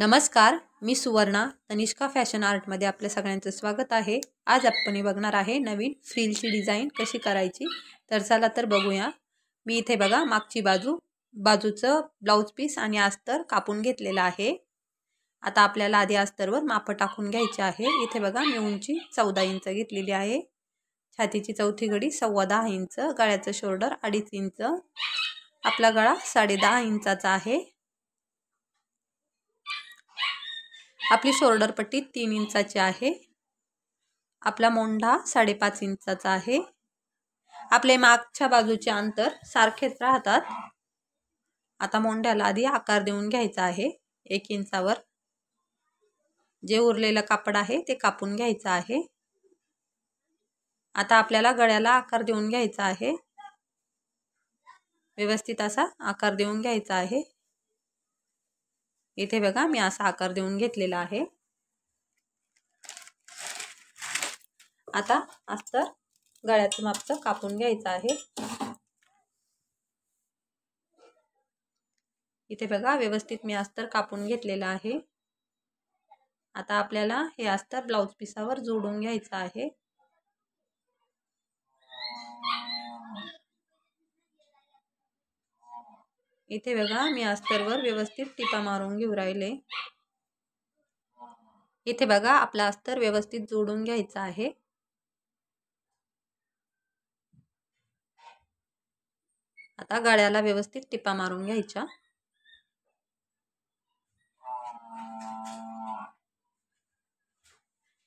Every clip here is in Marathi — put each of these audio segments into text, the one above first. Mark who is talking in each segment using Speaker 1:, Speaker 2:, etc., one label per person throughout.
Speaker 1: नमस्कार मी सुवर्णा तनिष्का फॅशन आर्टमध्ये आपल्या सगळ्यांचं स्वागत आहे आज आपण बघणार आहे नवीन फ्रीलची डिझाईन कशी करायची तर चला तर बघूया मी इथे बघा मागची बाजू बाजूचं ब्लाऊज पीस आणि अस्तर कापून घेतलेलं आहे आता आपल्याला आधी अस्तरवर मापं टाकून घ्यायचे आहे इथे बघा मी उंची चौदा इंच घेतलेली आहे छातीची चौथी गडी सव्वा दहा इंच गळ्याचं शोल्डर अडीच इंच आपला गळा साडे इंचाचा आहे आपली शोल्डर पट्टी तीन इंचाची आहे आपला मोंढा साडेपाच इंचाचा आहे आपले मागच्या बाजूचे अंतर सारखेच राहतात आता मोंढ्याला आधी आकार देऊन घ्यायचा आहे एक इंचावर जे उरलेलं कापड आहे ते कापून घ्यायचं आहे आता आपल्याला गळ्याला आकार देऊन घ्यायचा आहे व्यवस्थित असा आकार देऊन घ्यायचा आहे इथे बघा मी असा आकार देऊन घेतलेला आहे आता अस्तर गळ्याचं मापचं कापून घ्यायचं आहे इथे बघा व्यवस्थित मी अस्तर कापून घेतलेलं आहे आता आपल्याला हे अस्तर ब्लाऊज पिसावर जोडून घ्यायचं आहे इथे बघा मी अस्तरवर व्यवस्थित टिपा मारून घेऊ राहिले इथे बघा आपला अस्तर व्यवस्थित जोडून घ्यायचा आहे आता गाळ्याला व्यवस्थित टिपा मारून घ्यायच्या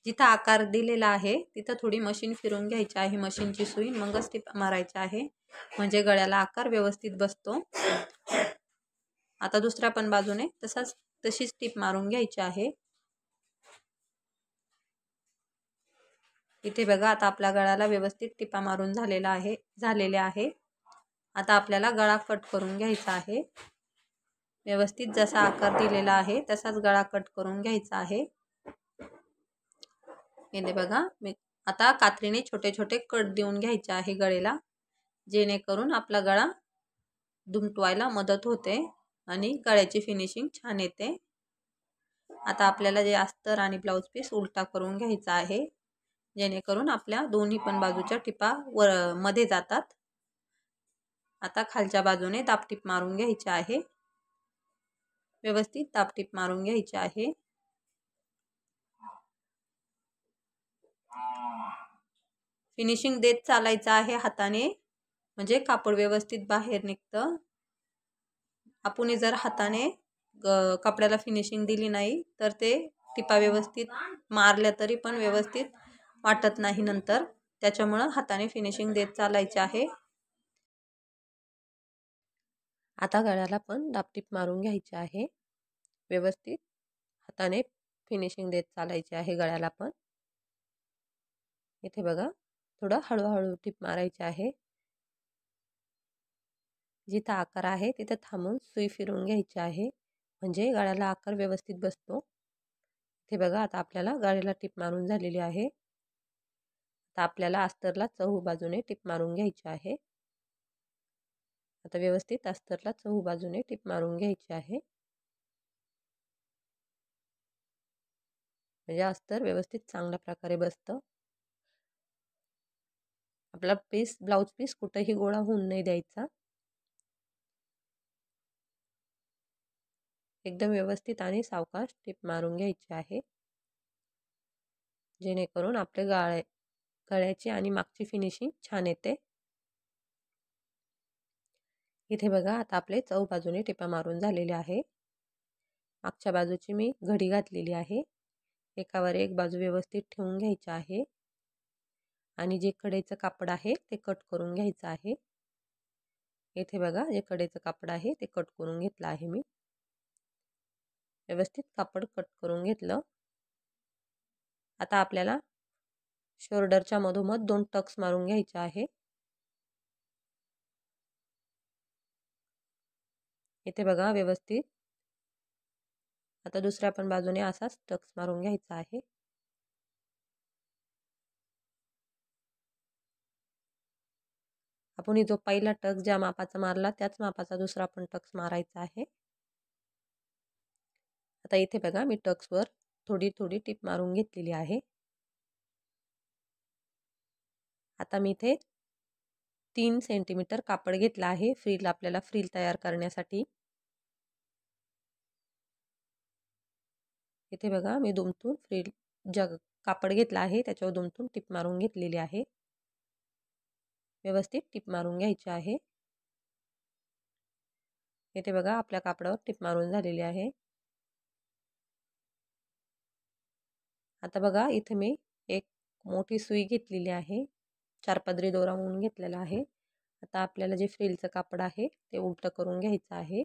Speaker 1: जिथं आकार दिलेला आहे तिथं थोडी मशीन फिरून घ्यायची आहे मशीनची सुई मगच टिपा मारायची आहे म्हणजे गळ्याला आकार व्यवस्थित बसतो आता दुसऱ्या पण बाजूने तसाच तशीच टीप मारून घ्यायची आहे इथे बघा आता आपल्या गळ्याला व्यवस्थित टिपा मारून झालेला आहे झालेले आहे आता आपल्याला गळा कट करून घ्यायचा आहे व्यवस्थित जसा आकार दिलेला आहे तसाच गळा कट करून घ्यायचा आहे येते बघा मी आता कात्रीने छोटे छोटे कट देऊन घ्यायचे आहे गळेला जेणेकरून आपला गळा दुमटवायला मदत होते आणि गळ्याची फिनिशिंग छान येते आता आपल्याला जे अस्तर आणि ब्लाऊज पीस उलटा करून घ्यायचा आहे जेणेकरून आपल्या दोन्ही पण बाजूच्या टिपा वर मध्ये जातात आता खालच्या बाजूने दापटीप मारून घ्यायची आहे व्यवस्थित दापटीप मारून घ्यायची आहे फिनिशिंग देत चालायचं आहे हाताने म्हणजे कापड व्यवस्थित बाहेर निघतं आपण जर हाताने कपड्याला फिनिशिंग दिली नाही तर ते टिपा व्यवस्थित मारल्या तरी पण व्यवस्थित वाटत नाही नंतर त्याच्यामुळं हाताने फिनिशिंग देत चालायचे आहे आता गळ्याला पण दापटीप मारून घ्यायचे आहे व्यवस्थित हाताने फिनिशिंग देत चालायची आहे गळ्याला पण इथे बघा थोडं हळूहळू टीप मारायची आहे जिथं आकार आहे तिथं थांबून सुई फिरवून घ्यायची आहे म्हणजे गळ्याला आकार व्यवस्थित बसतो इथे बघा आता आपल्याला गळ्याला टिप मारून झालेली आहे आता आपल्याला अस्तरला चहू बाजूने टिप मारून घ्यायची आहे आता व्यवस्थित अस्तरला चहू बाजूने टिप मारून घ्यायची आहे म्हणजे अस्तर व्यवस्थित चांगल्या प्रकारे बसतं आपला पीस ब्लाऊज पीस कुठंही गोळा होऊन नाही द्यायचा एकदम व्यवस्थित आणि सावकाश टिप मारून घ्यायची आहे जेणेकरून आपले गाळे गळ्याची आणि मागची फिनिशिंग छान येते इथे बघा आता आपले चौ बाजूने टिपा मारून झालेले आहे मागच्या बाजूची मी घडी घातलेली आहे एकावर एक बाजू व्यवस्थित ठेवून घ्यायची आहे आणि जे कडेचं कापड आहे ते कट करून घ्यायचं आहे येथे बघा जे कडेचं कापड आहे ते कट करून घेतलं आहे मी व्यवस्थित कापड कट करून घेतलं आता आपल्याला शोल्डरच्या मधोमध दोन टक्स मारून घ्यायचे आहे इथे बघा व्यवस्थित आता दुसऱ्या पण बाजूने असाच टक्स मारून घ्यायचा आहे आपण जो पहिला टक्स ज्या मापाचा मारला त्याच मापाचा दुसरा पण टक्स मारायचा आहे आता इथे बघा मी टक्सवर थोडी थोडी टिप मारून घेतलेली आहे आता मी इथे तीन सेंटीमीटर कापड घेतला आहे फ्रील आपल्याला फ्रील तयार करण्यासाठी इथे बघा मी दुमतून फ्रील जग कापड घेतला आहे त्याच्यावर दुमतून टिप मारून घेतलेली आहे व्यवस्थित टिप मारून घ्यायची आहे इथे बघा आपल्या कापडावर टिप मारून झालेली आहे आता बघा इथे मी एक मोठी सुई घेतलेली आहे पदरी दोरा म्हणून घेतलेला आहे आता आपल्याला जे फ्रिलचं कापड आहे ते उलटं करून घ्यायचं आहे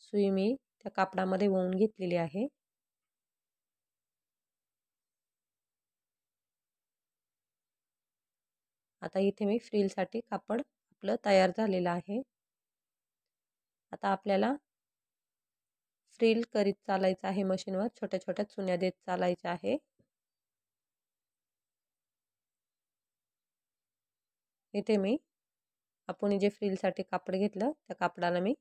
Speaker 1: सुई मी त्या कापडामध्ये वळून घेतलेली आहे आता इथे मी फ्रीलसाठी कापड आपलं तयार झालेलं आहे आता आपल्याला फ्रील करीत चालायचं आहे मशीनवर छोट्या छोट्या चुन्या देत चालायच्या आहे इथे मी आपण जे फ्रीलसाठी कापड घेतलं त्या कापडाला मी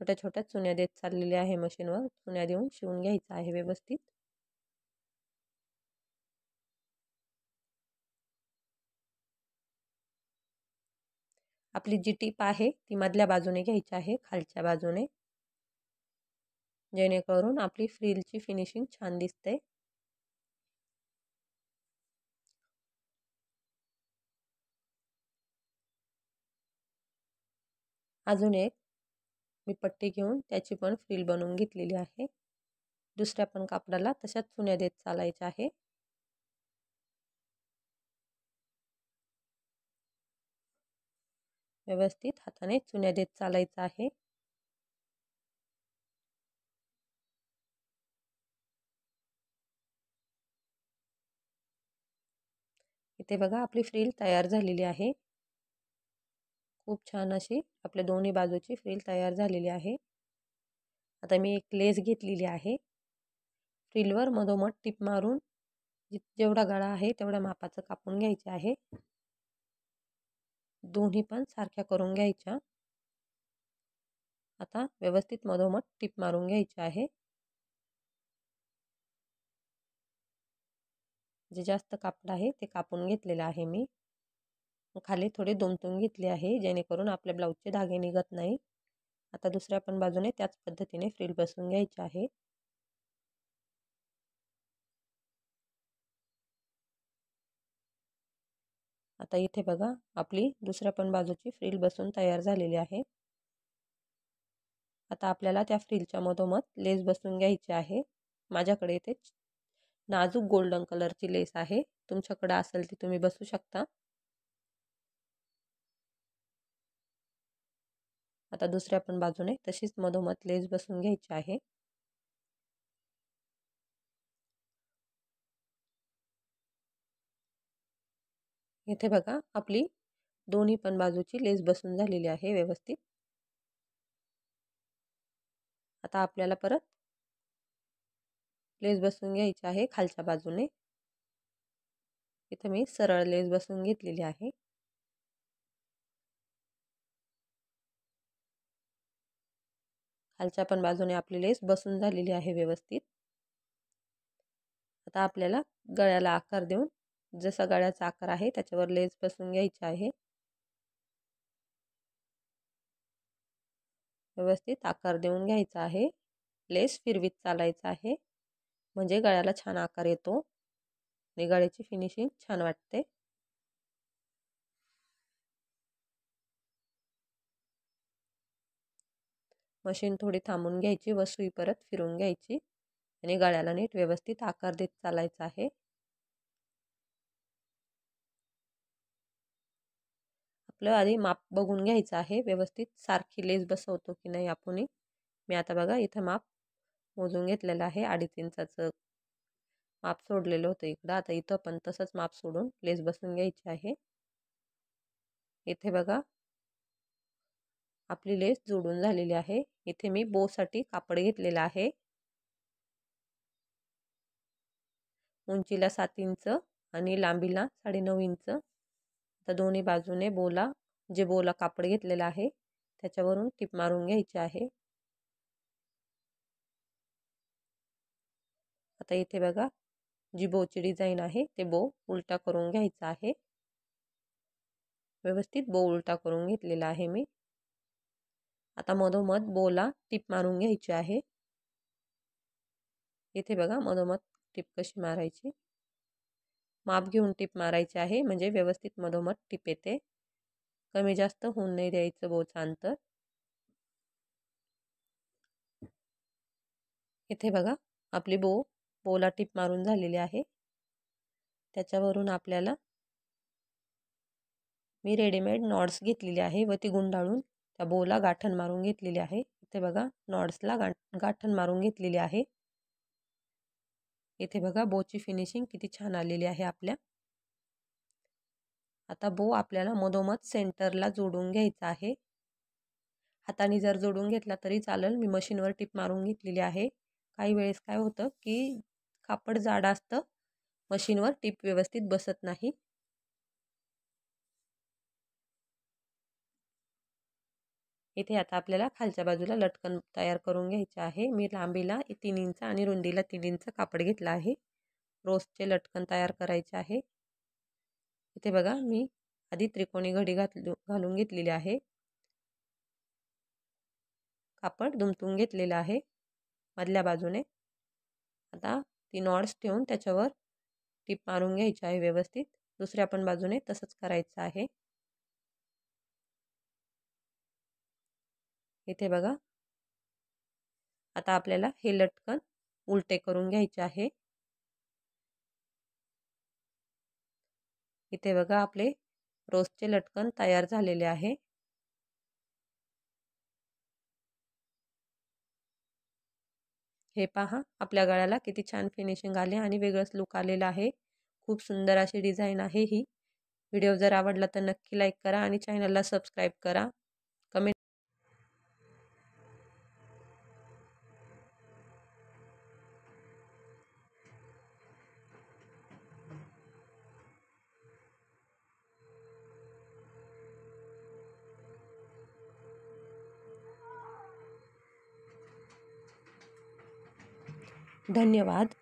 Speaker 1: छोट्या छोट्या चुन्या देत चाललेल्या आहे मशीनवर चुन्या देऊन शिवून घ्यायचं आहे व्यवस्थित आपली जी टीप आहे ती मधल्या बाजूने घ्यायची आहे खालच्या बाजूने जेणेकरून आपली फ्रीलची फिनिशिंग छान दिसते अजून एक मी पट्टी घेऊन त्याची पण फ्रील बनवून घेतलेली आहे दुसऱ्या पण कापडाला तशाच चुन्या देत चालायचं आहे व्यवस्थित हाताने चुन्या देत चालायचं आहे ते बघा आपली फ्रील तयार झालेली आहे खूप छान अशी आपल्या दोन्ही बाजूची फ्रील तयार झालेली आहे आता मी एक लेस घेतलेली आहे फ्रिलवर मधोमध टिप मारून जेवढा गळा आहे तेवढ्या मापाचं कापून घ्यायचे आहे दोन्ही पण सारख्या करून घ्यायच्या आता व्यवस्थित मधोमध टिप मारून घ्यायची आहे जे जास्त कापड आहे ते कापून घेतलेलं आहे मी खाली थोडे दुमतून घेतले आहे जेणेकरून आपल्या ब्लाऊजचे धागे निघत नाही आता दुसऱ्या पण बाजूने त्याच पद्धतीने फ्रील बसून घ्यायची आहे आता इथे बघा आपली दुसऱ्या पण बाजूची फ्रील बसून तयार झालेली आहे आता आपल्याला त्या फ्रिलच्या मधोमध लेस बसून घ्यायची आहे माझ्याकडे इथे नाजूक गोल्डन कलरची लेस आहे तुमच्याकडे असेल ती तुम्ही बसू शकता आता दुसऱ्या पण बाजूने तशीच मधोमध लेस बसून घ्यायची आहे इथे बघा आपली दोन्ही पण बाजूची लेस बसून झालेली आहे व्यवस्थित आता आपल्याला परत लेस बसून घ्यायची आहे खालच्या बाजूने इथं मी सरळ लेस बसून घेतलेली आहे खालच्या पण बाजूने आपली लेस बसून झालेली आहे व्यवस्थित आता आपल्याला गळ्याला आकार देऊन जसा गळ्याचा आकार आहे त्याच्यावर लेस बसून घ्यायची आहे व्यवस्थित आकार देऊन घ्यायचा आहे लेस फिरवीत चालायचा आहे म्हणजे गळ्याला छान आकार येतो आणि गळ्याची फिनिशिंग छान वाटते मशीन थोडी थांबून घ्यायची व सुई परत फिरून घ्यायची आणि गळ्याला नीट व्यवस्थित आकार देत चालायचा आहे आपलं आधी माप बघून घ्यायचं आहे व्यवस्थित सारखी लेस बसवतो की नाही आपण मी आता बघा इथं माप मोजून घेतलेलं आहे अडीच इंचाचं माप सोडलेलं होतं इकडं आता इथं पण तसंच माप सोडून लेस बसून घ्यायची आहे इथे बघा आपली लेस जोडून झालेली आहे इथे मी बोसाठी कापड घेतलेलं आहे उंचीला सात इंच आणि लांबीला साडेनऊ इंच आता दोन्ही बाजूने बोला जे बोला कापड घेतलेलं आहे त्याच्यावरून टिप मारून घ्यायची आहे आता इथे बघा जी बोची डिझाईन आहे ते बो उलटा करून घ्यायचा आहे व्यवस्थित बो उलटा करून घेतलेला आहे मी आता मधोमध बोला टिप मारून घ्यायची आहे इथे बघा मधोमध टिप कशी मारायची माप घेऊन टिप मारायची आहे म्हणजे व्यवस्थित मधोमध टिप येते कमी जास्त होऊन नाही द्यायचं बोचं अंतर इथे बघा आपली बो पोला टिप मारून झालेली आहे त्याच्यावरून आपल्याला मी रेडीमेड नॉड्स घेतलेली आहे व ती गुंडाळून त्या बोला गाठण मारून घेतलेली आहे इथे बघा नॉड्सला गा गाठण मारून घेतलेली आहे इथे बघा बोची फिनिशिंग किती छान आलेली आहे आपल्या आता बो आपल्याला मधोमध सेंटरला जोडून घ्यायचा आहे हाताने जर जोडून घेतला तरी चालेल मी मशीनवर टिप मारून घेतलेली आहे काही वेळेस काय होतं की कापड जाड असतं मशीनवर टीप व्यवस्थित बसत नाही इथे आता आपल्याला खालच्या बाजूला लटकन तयार करून घ्यायचे आहे मी लांबीला तीन इंच आणि रुंदीला तीन इंच कापड घेतलं आहे रोजचे लटकन तयार करायचे आहे इथे बघा मी आधी त्रिकोणी घडी घालून घेतलेली आहे कापड दुमटून घेतलेलं आहे मधल्या बाजूने आता ती नॉड्स ठेवून त्याच्यावर टीप मारून घ्यायची आहे व्यवस्थित दुसऱ्या पण बाजूने तसंच करायचं आहे इथे बघा आता आपल्याला हे लटकन उलटे करून घ्यायचे आहे इथे बघा आपले रोजचे लटकन तयार झालेले आहे हे पहा आपल्या गळ्याला किती छान फिनिशिंग आले आणि वेगळंच लुक आलेला आहे खूप सुंदर अशी डिझाईन आहे ही व्हिडिओ जर आवडला तर नक्की लाईक करा आणि चॅनलला सबस्क्राईब करा धन्यवाद